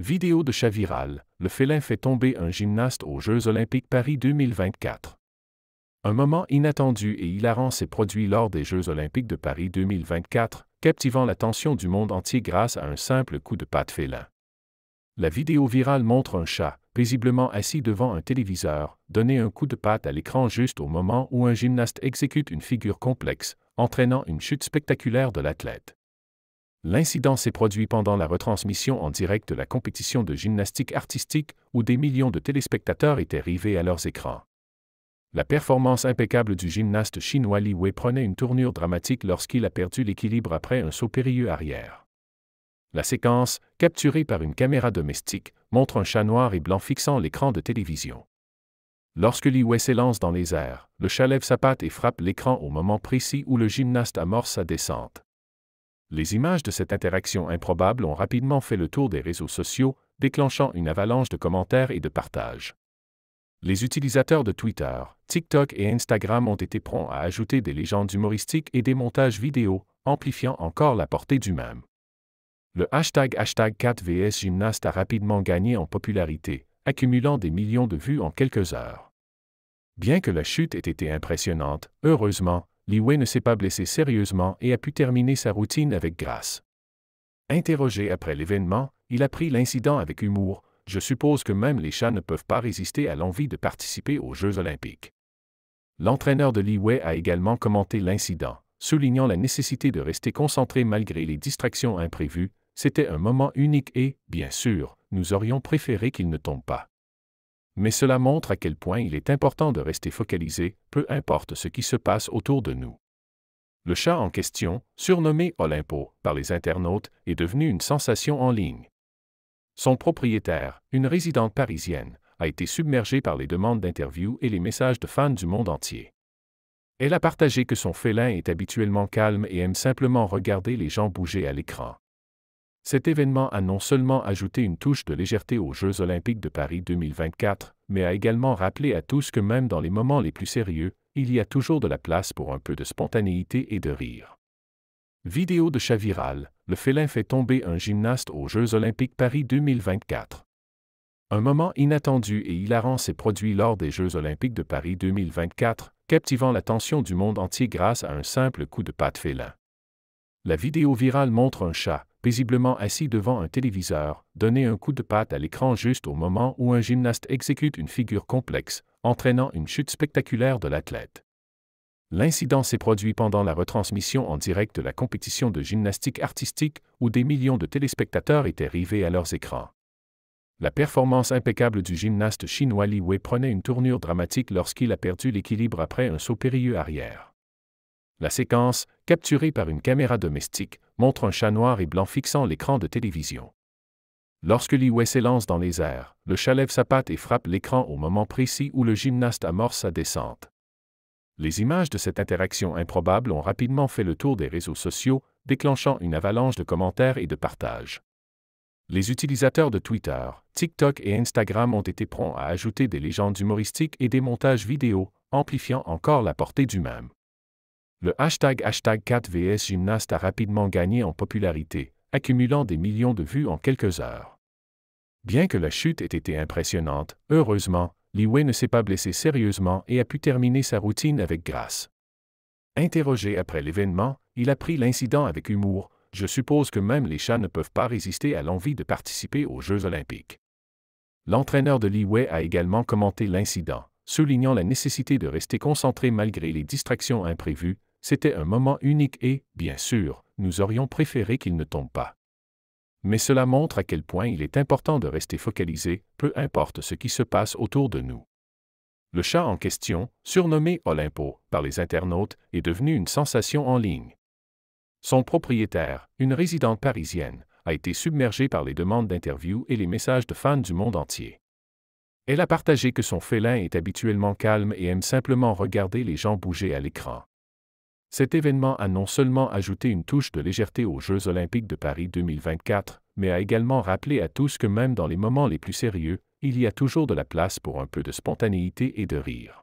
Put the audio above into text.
Vidéo de chat viral, le félin fait tomber un gymnaste aux Jeux olympiques Paris 2024. Un moment inattendu et hilarant s'est produit lors des Jeux olympiques de Paris 2024, captivant l'attention du monde entier grâce à un simple coup de patte félin. La vidéo virale montre un chat, paisiblement assis devant un téléviseur, donner un coup de patte à l'écran juste au moment où un gymnaste exécute une figure complexe, entraînant une chute spectaculaire de l'athlète. L'incident s'est produit pendant la retransmission en direct de la compétition de gymnastique artistique où des millions de téléspectateurs étaient rivés à leurs écrans. La performance impeccable du gymnaste chinois Li Wei prenait une tournure dramatique lorsqu'il a perdu l'équilibre après un saut périlleux arrière. La séquence, capturée par une caméra domestique, montre un chat noir et blanc fixant l'écran de télévision. Lorsque Li Wei s'élance dans les airs, le chat lève sa patte et frappe l'écran au moment précis où le gymnaste amorce sa descente les images de cette interaction improbable ont rapidement fait le tour des réseaux sociaux, déclenchant une avalanche de commentaires et de partages. Les utilisateurs de Twitter, TikTok et Instagram ont été prompts à ajouter des légendes humoristiques et des montages vidéo, amplifiant encore la portée du même. Le hashtag hashtag 4VS Gymnaste a rapidement gagné en popularité, accumulant des millions de vues en quelques heures. Bien que la chute ait été impressionnante, heureusement, Li Wei ne s'est pas blessé sérieusement et a pu terminer sa routine avec grâce. Interrogé après l'événement, il a pris l'incident avec humour, je suppose que même les chats ne peuvent pas résister à l'envie de participer aux Jeux olympiques. L'entraîneur de Li Wei a également commenté l'incident, soulignant la nécessité de rester concentré malgré les distractions imprévues, c'était un moment unique et, bien sûr, nous aurions préféré qu'il ne tombe pas mais cela montre à quel point il est important de rester focalisé, peu importe ce qui se passe autour de nous. Le chat en question, surnommé Olympo par les internautes, est devenu une sensation en ligne. Son propriétaire, une résidente parisienne, a été submergée par les demandes d'interviews et les messages de fans du monde entier. Elle a partagé que son félin est habituellement calme et aime simplement regarder les gens bouger à l'écran. Cet événement a non seulement ajouté une touche de légèreté aux Jeux olympiques de Paris 2024, mais a également rappelé à tous que même dans les moments les plus sérieux, il y a toujours de la place pour un peu de spontanéité et de rire. Vidéo de chat viral le félin fait tomber un gymnaste aux Jeux olympiques Paris 2024. Un moment inattendu et hilarant s'est produit lors des Jeux olympiques de Paris 2024, captivant l'attention du monde entier grâce à un simple coup de patte félin. La vidéo virale montre un chat, paisiblement assis devant un téléviseur, donner un coup de patte à l'écran juste au moment où un gymnaste exécute une figure complexe, entraînant une chute spectaculaire de l'athlète. L'incident s'est produit pendant la retransmission en direct de la compétition de gymnastique artistique où des millions de téléspectateurs étaient rivés à leurs écrans. La performance impeccable du gymnaste chinois Li Wei prenait une tournure dramatique lorsqu'il a perdu l'équilibre après un saut périlleux arrière. La séquence, capturée par une caméra domestique, montre un chat noir et blanc fixant l'écran de télévision. Lorsque l'Iwe s'élance dans les airs, le chat lève sa patte et frappe l'écran au moment précis où le gymnaste amorce sa descente. Les images de cette interaction improbable ont rapidement fait le tour des réseaux sociaux, déclenchant une avalanche de commentaires et de partages. Les utilisateurs de Twitter, TikTok et Instagram ont été prompts à ajouter des légendes humoristiques et des montages vidéo, amplifiant encore la portée du même. Le hashtag hashtag 4VS Gymnaste a rapidement gagné en popularité, accumulant des millions de vues en quelques heures. Bien que la chute ait été impressionnante, heureusement, Li Wei ne s'est pas blessé sérieusement et a pu terminer sa routine avec grâce. Interrogé après l'événement, il a pris l'incident avec humour, je suppose que même les chats ne peuvent pas résister à l'envie de participer aux Jeux olympiques. L'entraîneur de Li Wei a également commenté l'incident, soulignant la nécessité de rester concentré malgré les distractions imprévues, c'était un moment unique et, bien sûr, nous aurions préféré qu'il ne tombe pas. Mais cela montre à quel point il est important de rester focalisé, peu importe ce qui se passe autour de nous. Le chat en question, surnommé Olympo par les internautes, est devenu une sensation en ligne. Son propriétaire, une résidente parisienne, a été submergée par les demandes d'interviews et les messages de fans du monde entier. Elle a partagé que son félin est habituellement calme et aime simplement regarder les gens bouger à l'écran. Cet événement a non seulement ajouté une touche de légèreté aux Jeux olympiques de Paris 2024, mais a également rappelé à tous que même dans les moments les plus sérieux, il y a toujours de la place pour un peu de spontanéité et de rire.